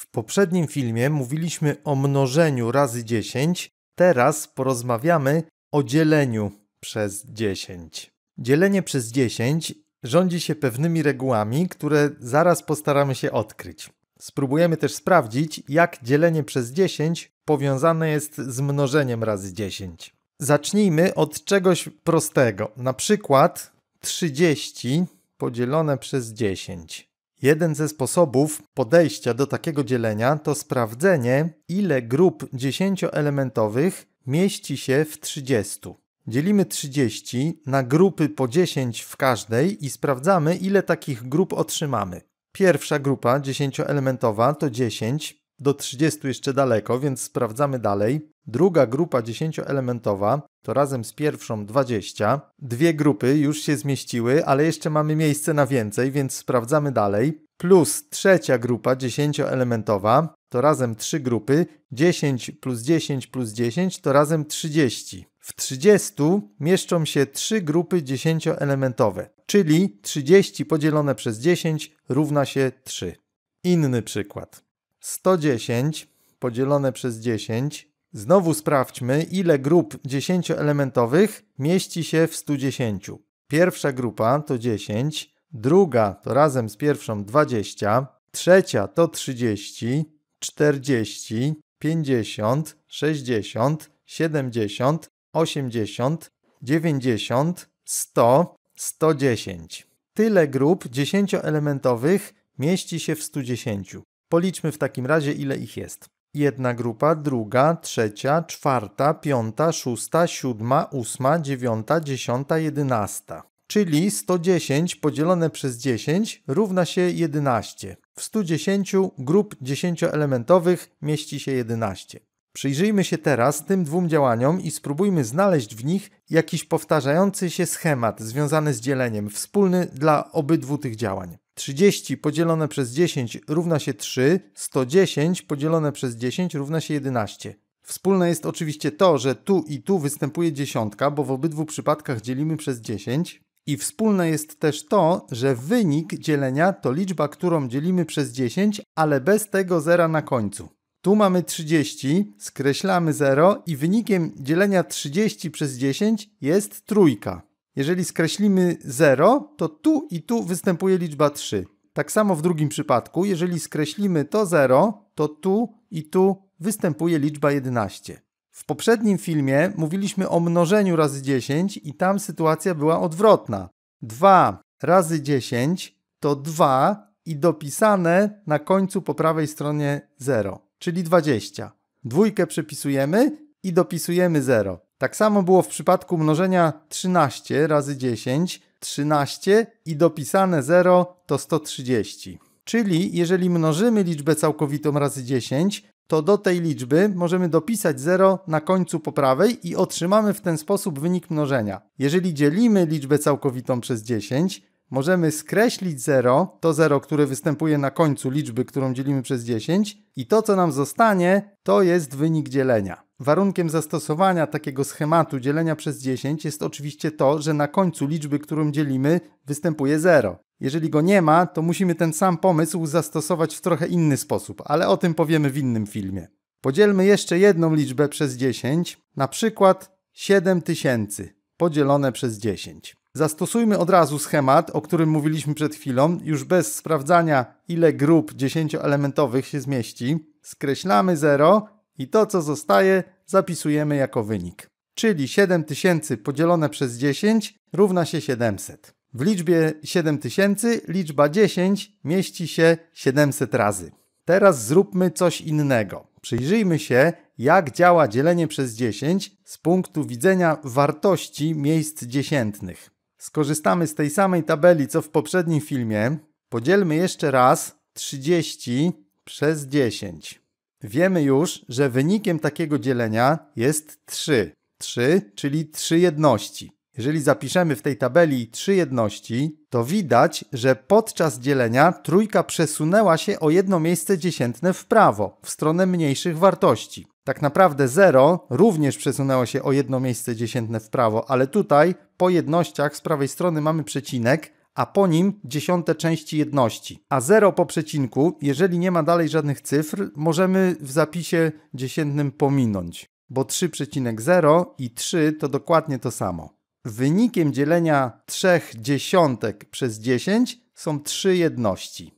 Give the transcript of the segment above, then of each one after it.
W poprzednim filmie mówiliśmy o mnożeniu razy 10, teraz porozmawiamy o dzieleniu przez 10. Dzielenie przez 10 rządzi się pewnymi regułami, które zaraz postaramy się odkryć. Spróbujemy też sprawdzić, jak dzielenie przez 10 powiązane jest z mnożeniem razy 10. Zacznijmy od czegoś prostego, na przykład 30 podzielone przez 10. Jeden ze sposobów podejścia do takiego dzielenia to sprawdzenie, ile grup dziesięcioelementowych mieści się w 30. Dzielimy 30 na grupy po 10 w każdej i sprawdzamy, ile takich grup otrzymamy. Pierwsza grupa dziesięcioelementowa to 10, do 30 jeszcze daleko, więc sprawdzamy dalej. Druga grupa 10-elementowa to razem z pierwszą 20. Dwie grupy już się zmieściły, ale jeszcze mamy miejsce na więcej, więc sprawdzamy dalej. Plus trzecia grupa 10-elementowa to razem trzy grupy. 10 plus 10 plus 10 to razem 30. W 30 mieszczą się trzy grupy 10-elementowe, czyli 30 podzielone przez 10 równa się 3. Inny przykład. 110 podzielone przez 10. Znowu sprawdźmy, ile grup 10-elementowych mieści się w 110. Pierwsza grupa to 10, druga to razem z pierwszą 20, trzecia to 30, 40, 50, 60, 70, 80, 90, 100, 110. Tyle grup 10-elementowych mieści się w 110. Policzmy w takim razie, ile ich jest. Jedna grupa, druga, trzecia, czwarta, piąta, szósta, siódma, ósma, dziewiąta, dziesiąta, jedenasta. Czyli 110 podzielone przez 10 równa się 11. W 110 grup 10-elementowych mieści się 11. Przyjrzyjmy się teraz tym dwóm działaniom i spróbujmy znaleźć w nich jakiś powtarzający się schemat związany z dzieleniem, wspólny dla obydwu tych działań. 30 podzielone przez 10 równa się 3, 110 podzielone przez 10 równa się 11. Wspólne jest oczywiście to, że tu i tu występuje dziesiątka, bo w obydwu przypadkach dzielimy przez 10. I wspólne jest też to, że wynik dzielenia to liczba, którą dzielimy przez 10, ale bez tego zera na końcu. Tu mamy 30, skreślamy 0 i wynikiem dzielenia 30 przez 10 jest trójka. Jeżeli skreślimy 0, to tu i tu występuje liczba 3. Tak samo w drugim przypadku, jeżeli skreślimy to 0, to tu i tu występuje liczba 11. W poprzednim filmie mówiliśmy o mnożeniu razy 10 i tam sytuacja była odwrotna. 2 razy 10 to 2 i dopisane na końcu po prawej stronie 0, czyli 20. Dwójkę przepisujemy i dopisujemy 0. Tak samo było w przypadku mnożenia 13 razy 10, 13 i dopisane 0 to 130. Czyli jeżeli mnożymy liczbę całkowitą razy 10, to do tej liczby możemy dopisać 0 na końcu po prawej i otrzymamy w ten sposób wynik mnożenia. Jeżeli dzielimy liczbę całkowitą przez 10, możemy skreślić 0, to 0, które występuje na końcu liczby, którą dzielimy przez 10 i to, co nam zostanie, to jest wynik dzielenia. Warunkiem zastosowania takiego schematu dzielenia przez 10 jest oczywiście to, że na końcu liczby, którą dzielimy, występuje 0. Jeżeli go nie ma, to musimy ten sam pomysł zastosować w trochę inny sposób, ale o tym powiemy w innym filmie. Podzielmy jeszcze jedną liczbę przez 10, na przykład 7000 podzielone przez 10. Zastosujmy od razu schemat, o którym mówiliśmy przed chwilą, już bez sprawdzania, ile grup dziesięcioelementowych się zmieści. Skreślamy 0 i to, co zostaje, zapisujemy jako wynik. Czyli 7000 podzielone przez 10 równa się 700. W liczbie 7000 liczba 10 mieści się 700 razy. Teraz zróbmy coś innego. Przyjrzyjmy się, jak działa dzielenie przez 10 z punktu widzenia wartości miejsc dziesiętnych skorzystamy z tej samej tabeli, co w poprzednim filmie. Podzielmy jeszcze raz 30 przez 10. Wiemy już, że wynikiem takiego dzielenia jest 3. 3, czyli 3 jedności. Jeżeli zapiszemy w tej tabeli 3 jedności, to widać, że podczas dzielenia trójka przesunęła się o jedno miejsce dziesiętne w prawo, w stronę mniejszych wartości. Tak naprawdę 0 również przesunęło się o jedno miejsce dziesiętne w prawo, ale tutaj po jednościach z prawej strony mamy przecinek, a po nim dziesiąte części jedności. A 0 po przecinku, jeżeli nie ma dalej żadnych cyfr, możemy w zapisie dziesiętnym pominąć, bo 3,0 i 3 to dokładnie to samo. Wynikiem dzielenia 3 dziesiątek przez 10 są 3 jedności.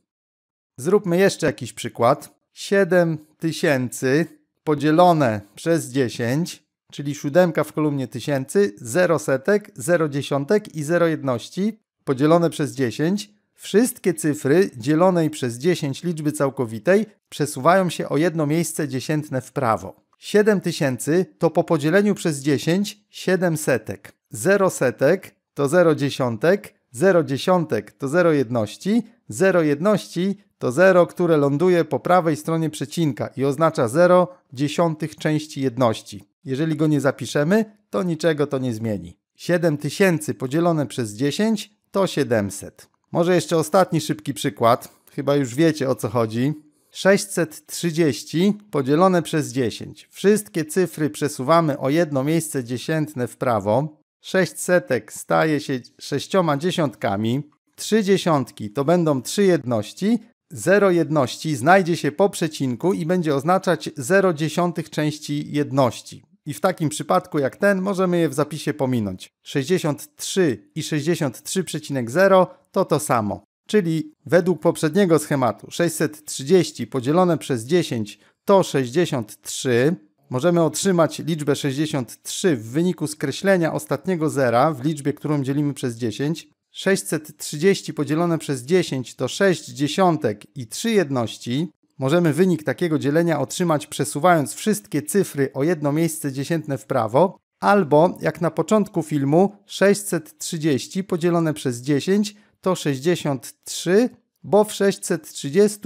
Zróbmy jeszcze jakiś przykład. 7000 tysięcy podzielone przez 10, czyli siódemka w kolumnie tysięcy, 0 setek, 0 dziesiątek i 0 jedności podzielone przez 10, wszystkie cyfry dzielonej przez 10 liczby całkowitej przesuwają się o jedno miejsce dziesiętne w prawo. 7000 to po podzieleniu przez 10 7 setek. 0 setek to 0 dziesiątek, 0 dziesiątek to 0 jedności, 0 jedności to zero, które ląduje po prawej stronie przecinka i oznacza 0 dziesiątych części jedności. Jeżeli go nie zapiszemy, to niczego to nie zmieni. 7000 podzielone przez 10 to 700. Może jeszcze ostatni szybki przykład. Chyba już wiecie o co chodzi. 630 podzielone przez 10. Wszystkie cyfry przesuwamy o jedno miejsce dziesiętne w prawo. 600 staje się sześcioma dziesiątkami. Trzy dziesiątki to będą trzy jedności, zero jedności znajdzie się po przecinku i będzie oznaczać 0 dziesiątych części jedności. I w takim przypadku jak ten możemy je w zapisie pominąć. 63 i 63,0 to to samo. Czyli według poprzedniego schematu 630 podzielone przez 10 to 63. Możemy otrzymać liczbę 63 w wyniku skreślenia ostatniego zera w liczbie, którą dzielimy przez 10. 630 podzielone przez 10 to 6 dziesiątek i 3 jedności, możemy wynik takiego dzielenia otrzymać przesuwając wszystkie cyfry o jedno miejsce dziesiętne w prawo, albo jak na początku filmu 630 podzielone przez 10 to 63, bo w 630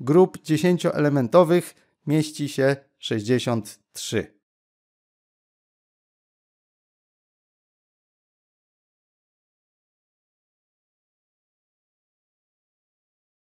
grup 10-elementowych mieści się 63.